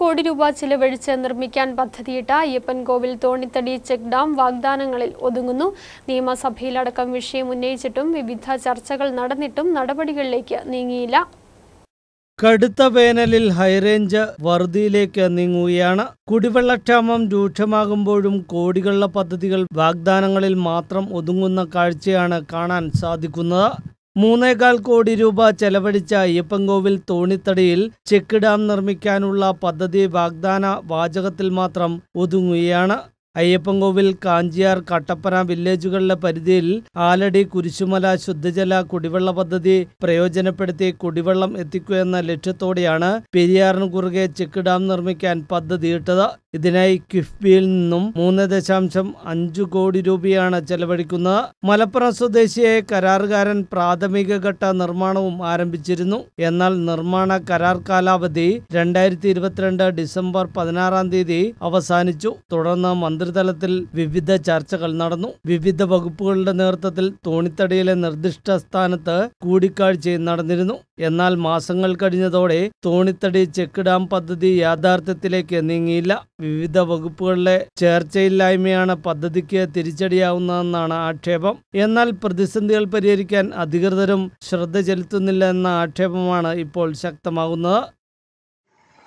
കോടി രൂപ ചിലവഴിച്ച് നിർമ്മിക്കാൻ പദ്ധതിയിട്ട അയ്യപ്പൻകോവിൽ തോണിത്തടി ചെക്ക് ഡാം വാഗ്ദാനങ്ങളിൽ ഒതുങ്ങുന്നു നിയമസഭയിലടക്കം വിഷയം ഉന്നയിച്ചിട്ടും വിവിധ ചർച്ചകൾ നടന്നിട്ടും നടപടികളിലേക്ക് നീങ്ങിയില്ല കടുത്ത വേനലിൽ ഹൈറേഞ്ച് വറുതിയിലേക്ക് നീങ്ങുകയാണ് കുടിവെള്ളക്ഷാമം രൂക്ഷമാകുമ്പോഴും കോടികളുടെ പദ്ധതികൾ വാഗ്ദാനങ്ങളിൽ മാത്രം ഒതുങ്ങുന്ന കാഴ്ചയാണ് കാണാൻ സാധിക്കുന്നത് മൂന്നേകാൽ കോടി രൂപ ചെലവഴിച്ച അയ്യപ്പൻകോവിൽ തോണിത്തടിയിൽ ചെക്ക് ഡാം നിർമ്മിക്കാനുള്ള പദ്ധതി വാഗ്ദാന വാചകത്തിൽ മാത്രം ഒതുങ്ങുകയാണ് അയ്യപ്പൻകോവിൽ കാഞ്ചിയാർ കട്ടപ്പന വില്ലേജുകളുടെ പരിധിയിൽ ആലടി കുരിശുമല ശുദ്ധജല കുടിവെള്ള പദ്ധതി പ്രയോജനപ്പെടുത്തി കുടിവെള്ളം എത്തിക്കുക എന്ന ലക്ഷ്യത്തോടെയാണ് പെരിയാറിന് കുറുകെ ചെക്ക് ഡാം നിർമ്മിക്കാൻ പദ്ധതിയിട്ടത് ഇതിനായി കിഫ്ബിയിൽ നിന്നും മൂന്ന് ദശാംശം അഞ്ചു കോടി രൂപയാണ് ചെലവഴിക്കുന്നത് മലപ്പുറം സ്വദേശിയെ കരാറുകാരൻ പ്രാഥമിക ഘട്ട നിർമ്മാണവും ആരംഭിച്ചിരുന്നു എന്നാൽ നിർമ്മാണ കരാർ കാലാവധി രണ്ടായിരത്തി ഡിസംബർ പതിനാറാം തീയതി അവസാനിച്ചു തുടർന്ന് മന്ത്രി മന്ത്രിതലത്തിൽ വിവിധ ചർച്ചകൾ നടന്നു വിവിധ വകുപ്പുകളുടെ നേതൃത്വത്തിൽ തോണിത്തടിയിലെ നിർദ്ദിഷ്ട സ്ഥാനത്ത് കൂടിക്കാഴ്ചയും നടന്നിരുന്നു എന്നാൽ മാസങ്ങൾ കഴിഞ്ഞതോടെ തോണിത്തടി ചെക്ക് ഡാം പദ്ധതി യാഥാർത്ഥ്യത്തിലേക്ക് നീങ്ങിയില്ല വിവിധ വകുപ്പുകളിലെ ചേർച്ചയില്ലായ്മയാണ് പദ്ധതിക്ക് തിരിച്ചടിയാവുന്നതെന്നാണ് ആക്ഷേപം എന്നാൽ പ്രതിസന്ധികൾ പരിഹരിക്കാൻ അധികൃതരും ശ്രദ്ധ ചെലുത്തുന്നില്ല എന്ന ആക്ഷേപമാണ് ഇപ്പോൾ ശക്തമാകുന്നത്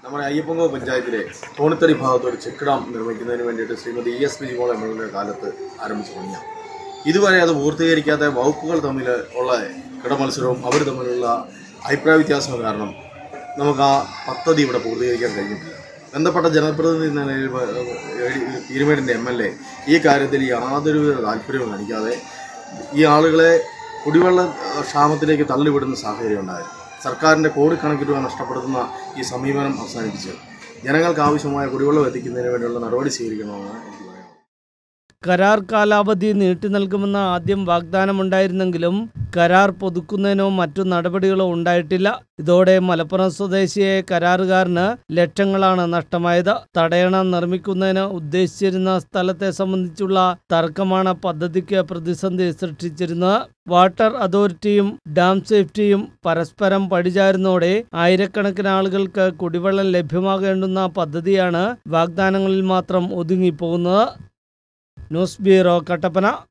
നമ്മുടെ അയ്യപ്പങ്ക പഞ്ചായത്തിലെ തോണിത്തടി ഭാഗത്ത് ഒരു ചെക്ക് ഡാം നിർമ്മിക്കുന്നതിന് വേണ്ടിയിട്ട് Srimathi E S Bijimol M L A കാലത്ത് ആരംഭിച്ചു തുടങ്ങിയ ഇതുവരെ അത് പൂർത്തീകരിക്കാത്ത വകുപ്പുകൾ തമ്മിൽ ഉള്ള കിടമത്സരവും അവർ തമ്മിലുള്ള അഭിപ്രായ വ്യത്യാസം കാരണം നമുക്ക് ആ പദ്ധതി ഇവിടെ പൂർത്തീകരിക്കാൻ കഴിഞ്ഞിട്ടില്ല ബന്ധപ്പെട്ട ജനപ്രതിനിധി നിലയിൽ പീരുമേടിൻ്റെ എം എൽ എ ഈ കാര്യത്തിൽ യാതൊരു താല്പര്യവും കാണിക്കാതെ ഈ ആളുകളെ കുടിവെള്ള ക്ഷാമത്തിലേക്ക് തള്ളിവിടുന്ന സാഹചര്യം ഉണ്ടായിരുന്നു സർക്കാരിൻ്റെ കോടിക്കണക്കിന് രൂപ നഷ്ടപ്പെടുത്തുന്ന ഈ സമീപനം അവസാനിപ്പിച്ച് ജനങ്ങൾക്ക് ആവശ്യമായ കുടിവെള്ളം എത്തിക്കുന്നതിന് വേണ്ടിയുള്ള നടപടി സ്വീകരിക്കണമെന്ന് എനിക്ക് കരാർ കാലാവധി നീട്ടി നൽകുമെന്ന ആദ്യം വാഗ്ദാനമുണ്ടായിരുന്നെങ്കിലും കരാർ പുതുക്കുന്നതിനോ മറ്റു നടപടികളോ ഉണ്ടായിട്ടില്ല ഇതോടെ മലപ്പുറം സ്വദേശിയെ കരാറുകാരന് ലക്ഷങ്ങളാണ് നഷ്ടമായത് തടയണ നിർമ്മിക്കുന്നതിന് ഉദ്ദേശിച്ചിരുന്ന സ്ഥലത്തെ സംബന്ധിച്ചുള്ള തർക്കമാണ് പദ്ധതിക്ക് പ്രതിസന്ധി സൃഷ്ടിച്ചിരുന്നത് വാട്ടർ അതോറിറ്റിയും ഡാം സേഫ്റ്റിയും പരസ്പരം പടിചാരുന്നതോടെ ആയിരക്കണക്കിന് ആളുകൾക്ക് കുടിവെള്ളം ലഭ്യമാകേണ്ടുന്ന പദ്ധതിയാണ് വാഗ്ദാനങ്ങളിൽ മാത്രം ഒതുങ്ങിപ്പോകുന്നത് ന്യൂസ് ബ്യൂറോ കട്ടപ്പന